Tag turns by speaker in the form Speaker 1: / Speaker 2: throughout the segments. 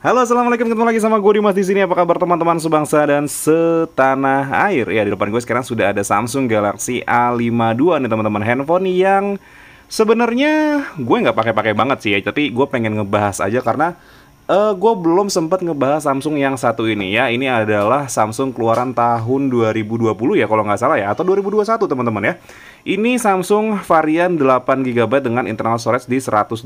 Speaker 1: Halo, assalamualaikum. Ketemu lagi sama gue Dimas di sini. Apa kabar teman-teman sebangsa dan setanah air? Ya di depan gue sekarang sudah ada Samsung Galaxy A52 nih teman-teman handphone yang sebenarnya gue nggak pakai-pakai banget sih ya. Tapi gue pengen ngebahas aja karena uh, eh, gue belum sempat ngebahas Samsung yang satu ini ya. Ini adalah Samsung keluaran tahun 2020 ya kalau nggak salah ya atau 2021 teman-teman ya. Ini Samsung varian 8 GB dengan internal storage di 128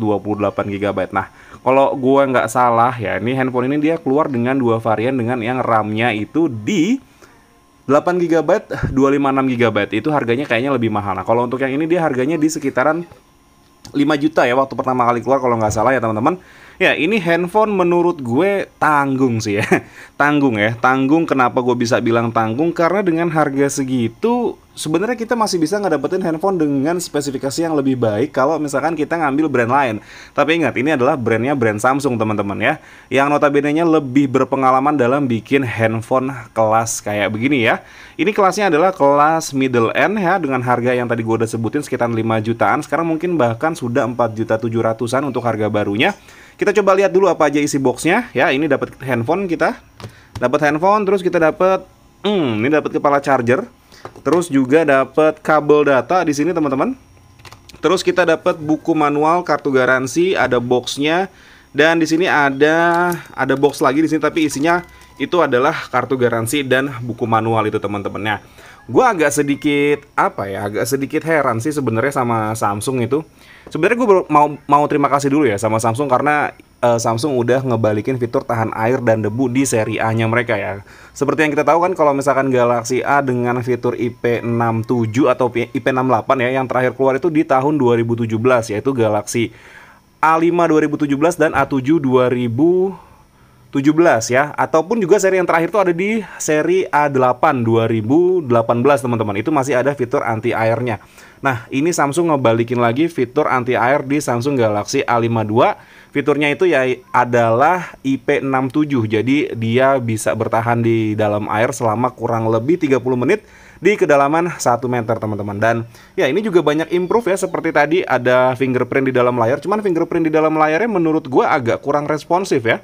Speaker 1: GB. Nah, kalau gue nggak salah ya, ini handphone ini dia keluar dengan dua varian dengan yang RAM-nya itu di 8 GB, 256 GB itu harganya kayaknya lebih mahal. Nah, kalau untuk yang ini dia harganya di sekitaran 5 juta ya waktu pertama kali keluar kalau nggak salah ya teman-teman. Ya ini handphone menurut gue tanggung sih ya Tanggung ya Tanggung kenapa gue bisa bilang tanggung Karena dengan harga segitu sebenarnya kita masih bisa ngedapetin handphone dengan spesifikasi yang lebih baik kalau misalkan kita ngambil brand lain. Tapi ingat, ini adalah brandnya brand Samsung teman-teman ya, yang notabene-nya lebih berpengalaman dalam bikin handphone kelas kayak begini ya. Ini kelasnya adalah kelas middle end ya, dengan harga yang tadi gue udah sebutin sekitar 5 jutaan, sekarang mungkin bahkan sudah 4 juta 700-an untuk harga barunya. Kita coba lihat dulu apa aja isi boxnya ya, ini dapat handphone kita, dapat handphone, terus kita dapat, hmm, ini dapat kepala charger, Terus juga dapat kabel data di sini teman-teman. Terus kita dapat buku manual kartu garansi, ada boxnya dan di sini ada ada box lagi di sini tapi isinya itu adalah kartu garansi dan buku manual itu teman-temannya. teman Gue agak sedikit apa ya, agak sedikit heran sih sebenarnya sama Samsung itu. Sebenarnya gue mau mau terima kasih dulu ya sama Samsung karena uh, Samsung udah ngebalikin fitur tahan air dan debu di seri A-nya mereka ya. Seperti yang kita tahu kan kalau misalkan Galaxy A dengan fitur IP67 atau IP68 ya yang terakhir keluar itu di tahun 2017 yaitu Galaxy A5 2017 dan A7 2017 ya ataupun juga seri yang terakhir itu ada di seri A8 2018 teman-teman itu masih ada fitur anti airnya Nah, ini Samsung ngebalikin lagi fitur anti air di Samsung Galaxy A52. Fiturnya itu ya adalah IP67. Jadi dia bisa bertahan di dalam air selama kurang lebih 30 menit di kedalaman 1 meter teman-teman dan ya ini juga banyak improve ya seperti tadi ada fingerprint di dalam layar cuman fingerprint di dalam layarnya menurut gue agak kurang responsif ya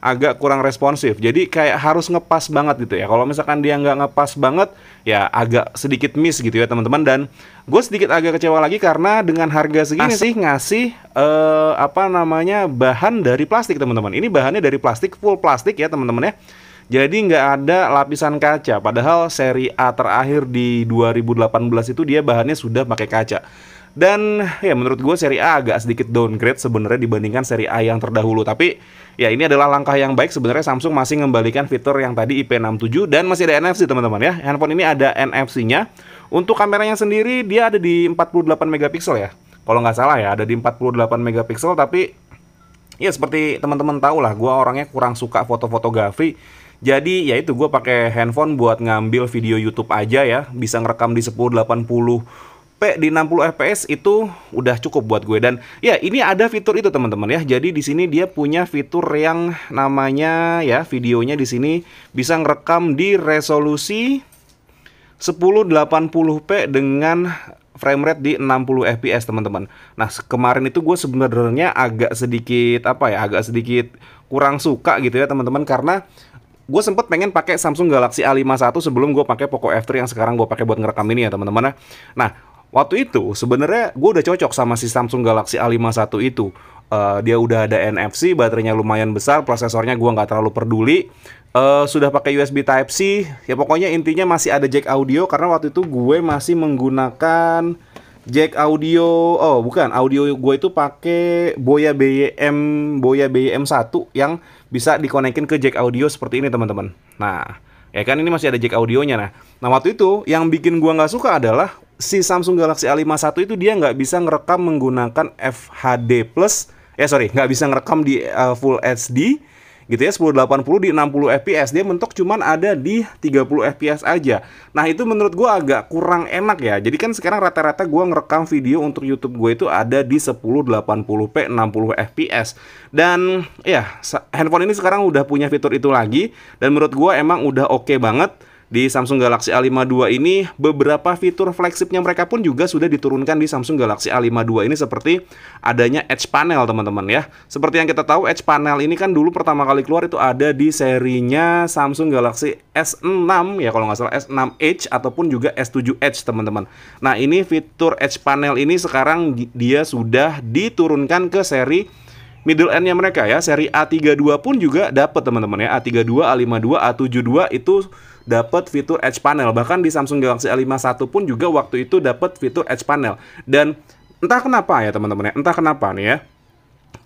Speaker 1: agak kurang responsif. Jadi kayak harus ngepas banget gitu ya. Kalau misalkan dia nggak ngepas banget, ya agak sedikit miss gitu ya teman-teman. Dan gue sedikit agak kecewa lagi karena dengan harga segini Asik. sih ngasih uh, apa namanya bahan dari plastik teman-teman. Ini bahannya dari plastik full plastik ya teman-teman ya. Jadi nggak ada lapisan kaca. Padahal seri A terakhir di 2018 itu dia bahannya sudah pakai kaca. Dan ya menurut gue seri A agak sedikit downgrade sebenarnya dibandingkan seri A yang terdahulu. Tapi ya ini adalah langkah yang baik sebenarnya Samsung masih mengembalikan fitur yang tadi IP67 dan masih ada NFC teman-teman ya. Handphone ini ada NFC-nya. Untuk kameranya sendiri dia ada di 48 megapiksel ya. Kalau nggak salah ya ada di 48 megapiksel tapi ya seperti teman-teman tahu lah gue orangnya kurang suka foto-fotografi jadi ya itu gue pakai handphone buat ngambil video YouTube aja ya, bisa ngerekam di 1080 P di 60 fps itu udah cukup buat gue dan ya ini ada fitur itu teman-teman ya. Jadi di sini dia punya fitur yang namanya ya videonya di sini bisa ngerekam di resolusi 1080p dengan frame rate di 60 fps teman-teman. Nah kemarin itu gue sebenarnya agak sedikit apa ya agak sedikit kurang suka gitu ya teman-teman karena gue sempet pengen pakai Samsung Galaxy A51 sebelum gue pakai Poco F3 yang sekarang gue pakai buat ngerekam ini ya teman-teman. Ya. Nah waktu itu sebenarnya gue udah cocok sama si Samsung Galaxy A51 itu. Uh, dia udah ada NFC, baterainya lumayan besar, prosesornya gue nggak terlalu peduli. Uh, sudah pakai USB Type C, ya pokoknya intinya masih ada jack audio karena waktu itu gue masih menggunakan jack audio, oh bukan, audio gue itu pakai Boya BM Boya BM 1 yang bisa dikonekin ke jack audio seperti ini teman-teman. Nah, ya kan ini masih ada jack audionya nah nah waktu itu yang bikin gua nggak suka adalah si Samsung Galaxy A51 itu dia nggak bisa ngerekam menggunakan FHD plus ya sorry nggak bisa ngerekam di uh, Full HD gitu ya 1080 di 60 fps dia mentok cuman ada di 30 fps aja nah itu menurut gue agak kurang enak ya jadi kan sekarang rata-rata gue ngerekam video untuk YouTube gue itu ada di 1080p 60 fps dan ya handphone ini sekarang udah punya fitur itu lagi dan menurut gue emang udah oke okay banget di Samsung Galaxy A52 ini beberapa fitur flagshipnya mereka pun juga sudah diturunkan di Samsung Galaxy A52 ini seperti adanya Edge Panel teman-teman ya. Seperti yang kita tahu Edge Panel ini kan dulu pertama kali keluar itu ada di serinya Samsung Galaxy S6 ya kalau nggak salah S6 Edge ataupun juga S7 Edge teman-teman. Nah ini fitur Edge Panel ini sekarang dia sudah diturunkan ke seri middle end-nya mereka ya. Seri A32 pun juga dapat teman-teman ya. A32, A52, A72 itu dapat fitur Edge Panel. Bahkan di Samsung Galaxy A51 pun juga waktu itu dapat fitur Edge Panel. Dan entah kenapa ya teman-teman ya, entah kenapa nih ya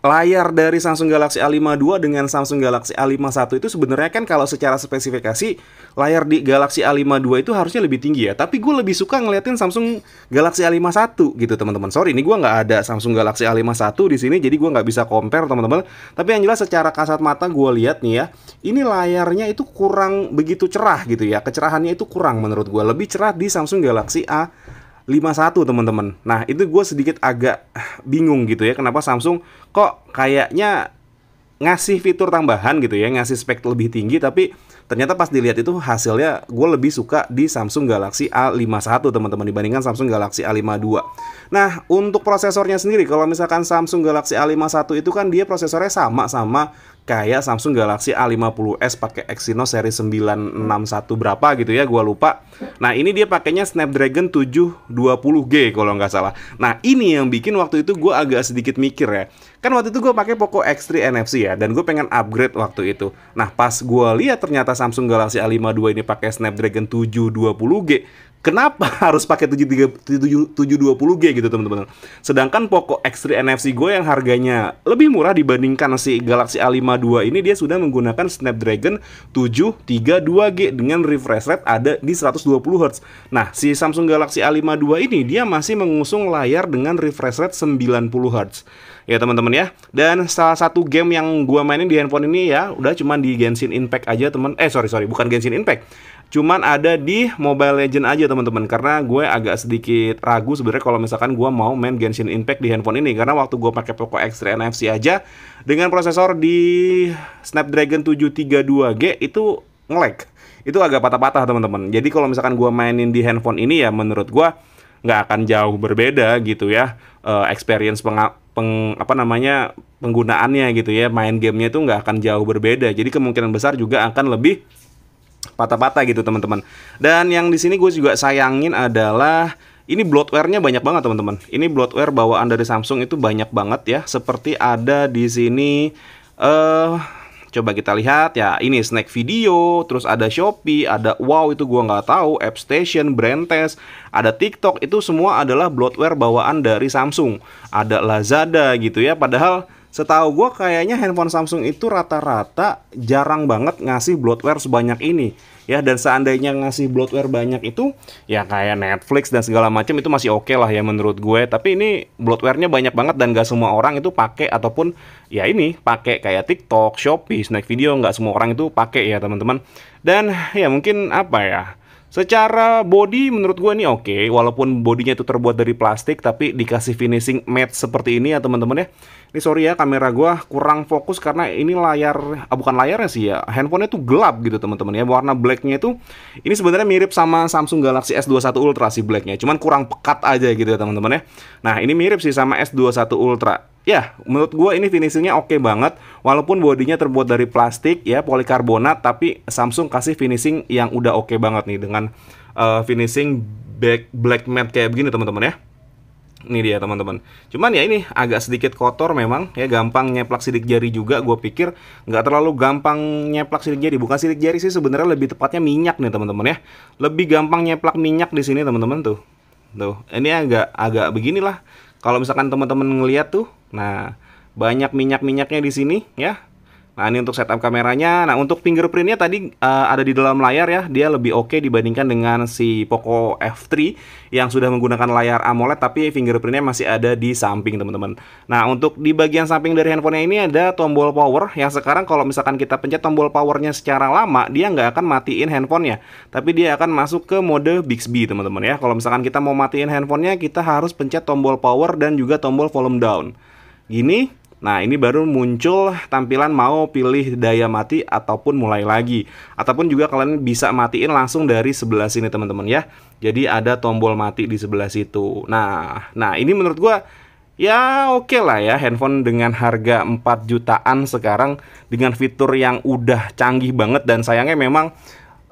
Speaker 1: layar dari Samsung Galaxy A52 dengan Samsung Galaxy A51 itu sebenarnya kan kalau secara spesifikasi layar di Galaxy A52 itu harusnya lebih tinggi ya. Tapi gue lebih suka ngeliatin Samsung Galaxy A51 gitu teman-teman. Sorry, ini gue nggak ada Samsung Galaxy A51 di sini, jadi gue nggak bisa compare teman-teman. Tapi yang jelas secara kasat mata gue lihat nih ya, ini layarnya itu kurang begitu cerah gitu ya. Kecerahannya itu kurang menurut gue. Lebih cerah di Samsung Galaxy A 51 teman-teman. Nah, itu gue sedikit agak bingung gitu ya kenapa Samsung kok kayaknya ngasih fitur tambahan gitu ya, ngasih spek lebih tinggi tapi ternyata pas dilihat itu hasilnya gue lebih suka di Samsung Galaxy A51 teman-teman dibandingkan Samsung Galaxy A52. Nah, untuk prosesornya sendiri, kalau misalkan Samsung Galaxy A51 itu kan dia prosesornya sama-sama kayak Samsung Galaxy A50s pakai Exynos seri 961 berapa gitu ya, gua lupa. Nah, ini dia pakainya Snapdragon 720G kalau nggak salah. Nah, ini yang bikin waktu itu gua agak sedikit mikir ya. Kan waktu itu gua pakai Poco X3 NFC ya dan gue pengen upgrade waktu itu. Nah, pas gua lihat ternyata Samsung Galaxy A52 ini pakai Snapdragon 720G, Kenapa harus pakai 720G gitu teman-teman? Sedangkan Poco X3 NFC gue yang harganya lebih murah dibandingkan si Galaxy A52 ini dia sudah menggunakan Snapdragon 732G dengan refresh rate ada di 120Hz. Nah, si Samsung Galaxy A52 ini dia masih mengusung layar dengan refresh rate 90Hz ya teman-teman ya. Dan salah satu game yang gua mainin di handphone ini ya udah cuman di Genshin Impact aja teman. Eh sorry sorry bukan Genshin Impact. Cuman ada di Mobile Legend aja teman-teman karena gue agak sedikit ragu sebenarnya kalau misalkan gue mau main Genshin Impact di handphone ini karena waktu gue pakai Poco X3 NFC aja dengan prosesor di Snapdragon 732G itu ngelag. Itu agak patah-patah teman-teman. Jadi kalau misalkan gue mainin di handphone ini ya menurut gue nggak akan jauh berbeda gitu ya eh, experience peng apa namanya penggunaannya gitu ya main gamenya itu nggak akan jauh berbeda jadi kemungkinan besar juga akan lebih patah-patah gitu teman-teman dan yang di sini gue juga sayangin adalah ini bloatware-nya banyak banget teman-teman. Ini bloatware bawaan dari Samsung itu banyak banget ya. Seperti ada di sini eh uh, Coba kita lihat ya, ini snack video, terus ada Shopee, ada Wow itu gua nggak tahu, App Station, Brand Test, ada TikTok itu semua adalah bloatware bawaan dari Samsung. Ada Lazada gitu ya, padahal setahu gue kayaknya handphone Samsung itu rata-rata jarang banget ngasih bloatware sebanyak ini ya dan seandainya ngasih bloatware banyak itu ya kayak Netflix dan segala macam itu masih oke okay lah ya menurut gue tapi ini bloatware-nya banyak banget dan gak semua orang itu pakai ataupun ya ini pakai kayak TikTok, Shopee, Snack Video nggak semua orang itu pakai ya teman-teman dan ya mungkin apa ya Secara body menurut gue ini oke, okay. walaupun bodinya itu terbuat dari plastik tapi dikasih finishing matte seperti ini ya teman-teman ya. Ini sorry ya kamera gue kurang fokus karena ini layar, ah, bukan layarnya sih ya, handphonenya tuh gelap gitu teman-teman ya. Warna blacknya itu ini sebenarnya mirip sama Samsung Galaxy S21 Ultra sih blacknya, cuman kurang pekat aja gitu ya teman-teman ya. Nah ini mirip sih sama S21 Ultra ya menurut gue ini finishingnya oke okay banget walaupun bodinya terbuat dari plastik ya polikarbonat tapi Samsung kasih finishing yang udah oke okay banget nih dengan uh, finishing black black matte kayak begini teman-teman ya ini dia teman-teman cuman ya ini agak sedikit kotor memang ya gampang nyeplak sidik jari juga gue pikir nggak terlalu gampang nyeplak sidik jari bukan sidik jari sih sebenarnya lebih tepatnya minyak nih teman-teman ya lebih gampang nyeplak minyak di sini teman-teman tuh tuh ini agak agak beginilah kalau misalkan teman-teman ngeliat tuh Nah, banyak minyak-minyaknya di sini ya. Nah, ini untuk setup kameranya. Nah, untuk fingerprintnya tadi uh, ada di dalam layar ya. Dia lebih oke okay dibandingkan dengan si Poco F3 yang sudah menggunakan layar AMOLED tapi fingerprintnya masih ada di samping, teman-teman. Nah, untuk di bagian samping dari handphonenya ini ada tombol power yang sekarang kalau misalkan kita pencet tombol powernya secara lama, dia nggak akan matiin handphonenya. Tapi dia akan masuk ke mode Bixby, teman-teman ya. Kalau misalkan kita mau matiin handphonenya, kita harus pencet tombol power dan juga tombol volume down gini Nah, ini baru muncul tampilan mau pilih daya mati ataupun mulai lagi. Ataupun juga kalian bisa matiin langsung dari sebelah sini teman-teman ya. Jadi ada tombol mati di sebelah situ. Nah, nah ini menurut gua ya oke okay lah ya handphone dengan harga 4 jutaan sekarang dengan fitur yang udah canggih banget dan sayangnya memang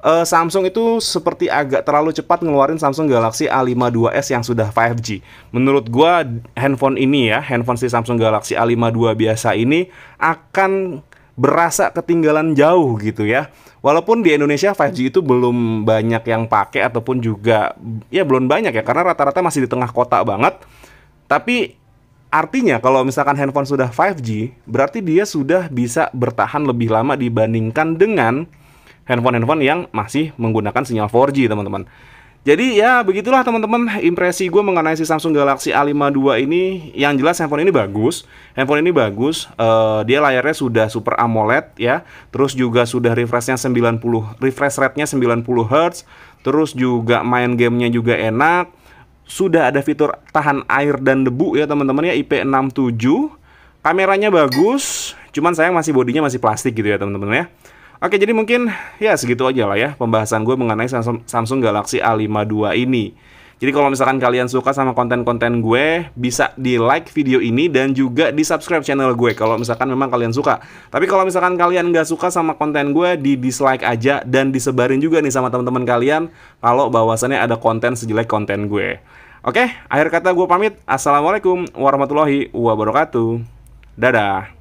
Speaker 1: uh, Samsung itu seperti agak terlalu cepat ngeluarin Samsung Galaxy A52s yang sudah 5G. Menurut gua handphone ini ya, handphone si Samsung Galaxy A52 biasa ini akan berasa ketinggalan jauh gitu ya. Walaupun di Indonesia 5G itu belum banyak yang pakai ataupun juga ya belum banyak ya karena rata-rata masih di tengah kota banget. Tapi artinya kalau misalkan handphone sudah 5G, berarti dia sudah bisa bertahan lebih lama dibandingkan dengan handphone-handphone yang masih menggunakan sinyal 4G, teman-teman. Jadi ya begitulah teman-teman impresi gue mengenai si Samsung Galaxy A52 ini yang jelas handphone ini bagus handphone ini bagus uh, dia layarnya sudah super AMOLED ya terus juga sudah refreshnya 90 refresh rate-nya 90 Hz terus juga main gamenya juga enak sudah ada fitur tahan air dan debu ya teman-teman ya IP67 kameranya bagus cuman sayang masih bodinya masih plastik gitu ya teman-teman ya Oke, jadi mungkin ya segitu aja lah ya pembahasan gue mengenai Samsung, Galaxy A52 ini. Jadi kalau misalkan kalian suka sama konten-konten gue, bisa di like video ini dan juga di subscribe channel gue kalau misalkan memang kalian suka. Tapi kalau misalkan kalian nggak suka sama konten gue, di dislike aja dan disebarin juga nih sama teman-teman kalian kalau bahwasannya ada konten sejelek konten gue. Oke, akhir kata gue pamit. Assalamualaikum warahmatullahi wabarakatuh. Dadah.